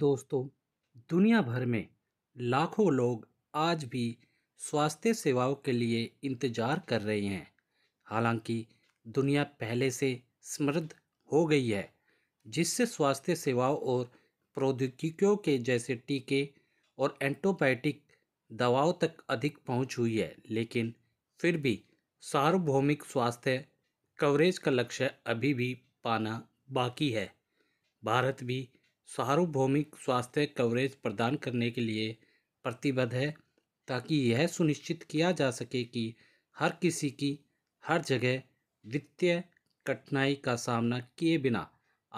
दोस्तों दुनिया भर में लाखों लोग आज भी स्वास्थ्य सेवाओं के लिए इंतजार कर रहे हैं हालांकि दुनिया पहले से समृद्ध हो गई है जिससे स्वास्थ्य सेवाओं और प्रौद्योगिकियों के जैसे टीके और एंटोबायोटिक दवाओं तक अधिक पहुंच हुई है लेकिन फिर भी सार्वभौमिक स्वास्थ्य कवरेज का लक्ष्य अभी भी पाना बाकी है भारत भी सार्वभौमिक स्वास्थ्य कवरेज प्रदान करने के लिए प्रतिबद्ध है ताकि यह सुनिश्चित किया जा सके कि हर किसी की हर जगह वित्तीय कठिनाई का सामना किए बिना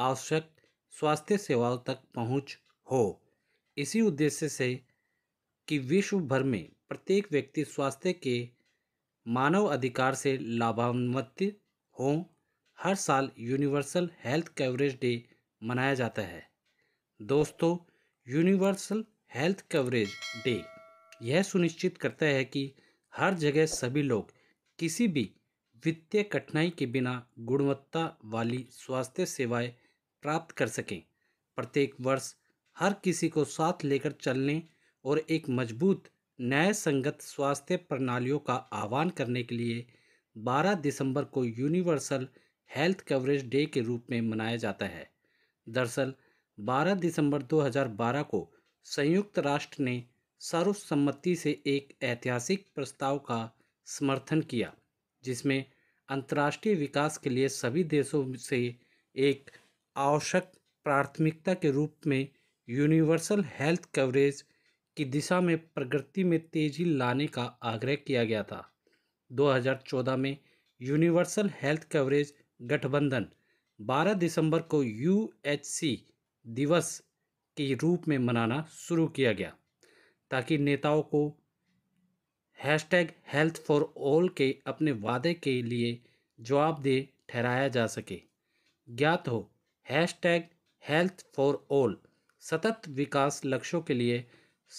आवश्यक स्वास्थ्य सेवाओं तक पहुंच हो इसी उद्देश्य से कि विश्व भर में प्रत्येक व्यक्ति स्वास्थ्य के मानव अधिकार से लाभान्वित हों हर साल यूनिवर्सल हेल्थ कवरेज डे मनाया जाता है दोस्तों यूनिवर्सल हेल्थ कवरेज डे यह सुनिश्चित करता है कि हर जगह सभी लोग किसी भी वित्तीय कठिनाई के बिना गुणवत्ता वाली स्वास्थ्य सेवाएं प्राप्त कर सकें प्रत्येक वर्ष हर किसी को साथ लेकर चलने और एक मजबूत न्याय संगत स्वास्थ्य प्रणालियों का आह्वान करने के लिए 12 दिसंबर को यूनिवर्सल हेल्थ कवरेज डे के रूप में मनाया जाता है दरअसल 12 दिसंबर 2012 को संयुक्त राष्ट्र ने सर्वसम्मति से एक ऐतिहासिक प्रस्ताव का समर्थन किया जिसमें अंतर्राष्ट्रीय विकास के लिए सभी देशों से एक आवश्यक प्राथमिकता के रूप में यूनिवर्सल हेल्थ कवरेज की दिशा में प्रगति में तेजी लाने का आग्रह किया गया था 2014 में यूनिवर्सल हेल्थ कवरेज गठबंधन 12 दिसंबर को यूएचसी दिवस के रूप में मनाना शुरू किया गया ताकि नेताओं को हैशटैग हेल्थ फॉर ऑल के अपने वादे के लिए जवाबदेह ठहराया जा सके ज्ञात हो हैशटैग हेल्थ फॉर ऑल सतत विकास लक्ष्यों के लिए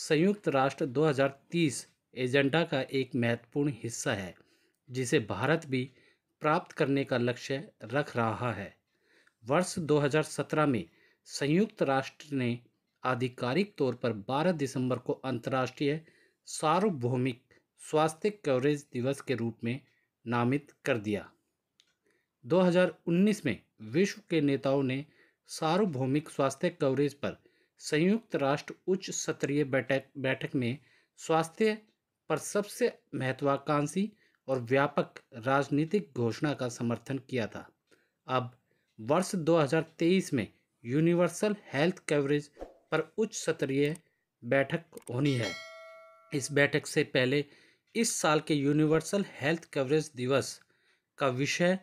संयुक्त राष्ट्र 2030 एजेंडा का एक महत्वपूर्ण हिस्सा है जिसे भारत भी प्राप्त करने का लक्ष्य रख रहा है वर्ष 2017 में संयुक्त राष्ट्र ने आधिकारिक तौर पर 12 दिसंबर को अंतर्राष्ट्रीय सार्वभौमिक स्वास्थ्य कवरेज दिवस के रूप में नामित कर दिया 2019 में विश्व के नेताओं ने सार्वभौमिक स्वास्थ्य कवरेज पर संयुक्त राष्ट्र उच्च स्तरीय बैठक बैठक में स्वास्थ्य पर सबसे महत्वाकांक्षी और व्यापक राजनीतिक घोषणा का समर्थन किया था अब वर्ष 2023 में यूनिवर्सल हेल्थ कवरेज पर उच्च स्तरीय बैठक होनी है इस बैठक से पहले इस साल के यूनिवर्सल हेल्थ कवरेज दिवस का विषय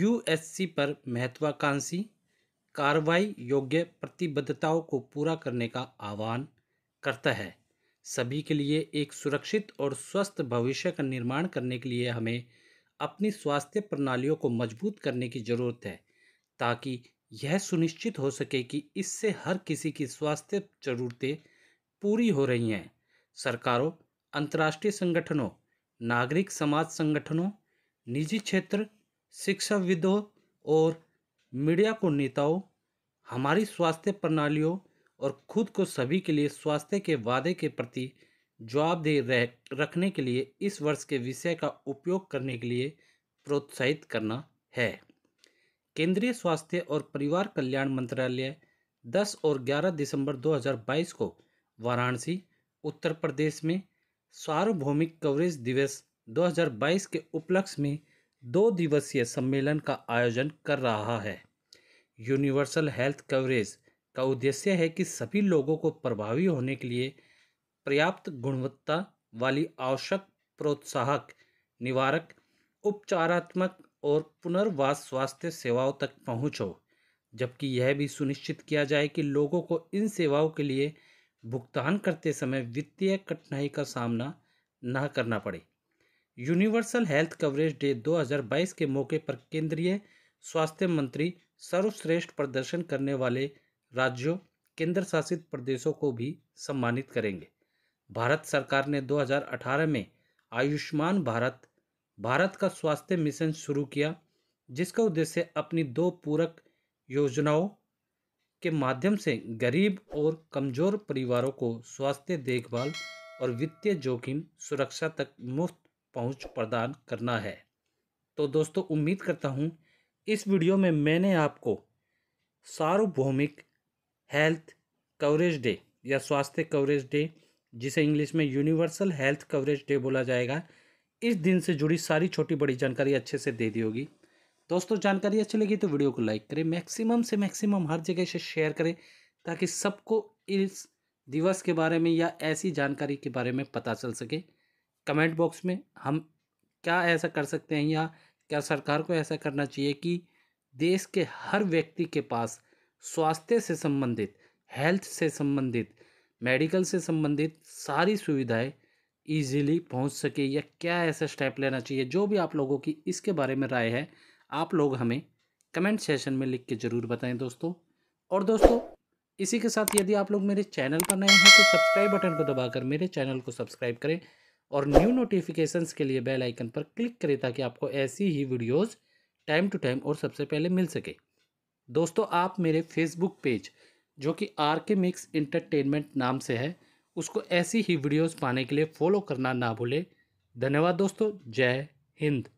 यूएससी पर महत्वाकांक्षी कार्रवाई योग्य प्रतिबद्धताओं को पूरा करने का आह्वान करता है सभी के लिए एक सुरक्षित और स्वस्थ भविष्य का निर्माण करने के लिए हमें अपनी स्वास्थ्य प्रणालियों को मजबूत करने की ज़रूरत है ताकि यह सुनिश्चित हो सके कि इससे हर किसी की स्वास्थ्य जरूरतें पूरी हो रही हैं सरकारों अंतर्राष्ट्रीय संगठनों नागरिक समाज संगठनों निजी क्षेत्र शिक्षाविदों और मीडिया को नेताओं हमारी स्वास्थ्य प्रणालियों और खुद को सभी के लिए स्वास्थ्य के वादे के प्रति जवाबदेह रह रखने के लिए इस वर्ष के विषय का उपयोग करने के लिए प्रोत्साहित करना है केंद्रीय स्वास्थ्य और परिवार कल्याण मंत्रालय 10 और 11 दिसंबर 2022 को वाराणसी उत्तर प्रदेश में सार्वभौमिक कवरेज दिवस 2022 के उपलक्ष्य में दो दिवसीय सम्मेलन का आयोजन कर रहा है यूनिवर्सल हेल्थ कवरेज का उद्देश्य है कि सभी लोगों को प्रभावी होने के लिए पर्याप्त गुणवत्ता वाली आवश्यक प्रोत्साहक निवारक उपचारात्मक और पुनर्वास स्वास्थ्य सेवाओं तक पहुँच हो जबकि यह भी सुनिश्चित किया जाए कि लोगों को इन सेवाओं के लिए भुगतान करते समय वित्तीय कठिनाई का सामना न करना पड़े यूनिवर्सल हेल्थ कवरेज डे 2022 के मौके पर केंद्रीय स्वास्थ्य मंत्री सर्वश्रेष्ठ प्रदर्शन करने वाले राज्यों केंद्र शासित प्रदेशों को भी सम्मानित करेंगे भारत सरकार ने 2018 में आयुष्मान भारत भारत का स्वास्थ्य मिशन शुरू किया जिसका उद्देश्य अपनी दो पूरक योजनाओं के माध्यम से गरीब और कमजोर परिवारों को स्वास्थ्य देखभाल और वित्तीय जोखिम सुरक्षा तक मुफ्त पहुंच प्रदान करना है तो दोस्तों उम्मीद करता हूं इस वीडियो में मैंने आपको सार्वभौमिक हेल्थ कवरेज डे या स्वास्थ्य कवरेज डे जिसे इंग्लिश में यूनिवर्सल हेल्थ कवरेज डे बोला जाएगा इस दिन से जुड़ी सारी छोटी बड़ी जानकारी अच्छे से दे दी होगी दोस्तों जानकारी अच्छी लगी तो वीडियो को लाइक करें मैक्सिमम से मैक्सिमम हर जगह से शेयर करें ताकि सबको इस दिवस के बारे में या ऐसी जानकारी के बारे में पता चल सके कमेंट बॉक्स में हम क्या ऐसा कर सकते हैं या क्या सरकार को ऐसा करना चाहिए कि देश के हर व्यक्ति के पास स्वास्थ्य से संबंधित हेल्थ से संबंधित मेडिकल से संबंधित सारी सुविधाएं ईजीली पहुँच सके या क्या ऐसा स्टेप लेना चाहिए जो भी आप लोगों की इसके बारे में राय है आप लोग हमें कमेंट सेशन में लिख के ज़रूर बताएं दोस्तों और दोस्तों इसी के साथ यदि आप लोग मेरे चैनल पर नए हैं तो सब्सक्राइब बटन को दबाकर मेरे चैनल को सब्सक्राइब करें और न्यू नोटिफिकेशंस के लिए बेल आइकन पर क्लिक करें ताकि आपको ऐसी ही वीडियोस टाइम टू टाइम और सबसे पहले मिल सके दोस्तों आप मेरे फेसबुक पेज जो कि आर के मिक्स इंटरटेनमेंट नाम से है उसको ऐसी ही वीडियोस पाने के लिए फॉलो करना ना भूलें धन्यवाद दोस्तों जय हिंद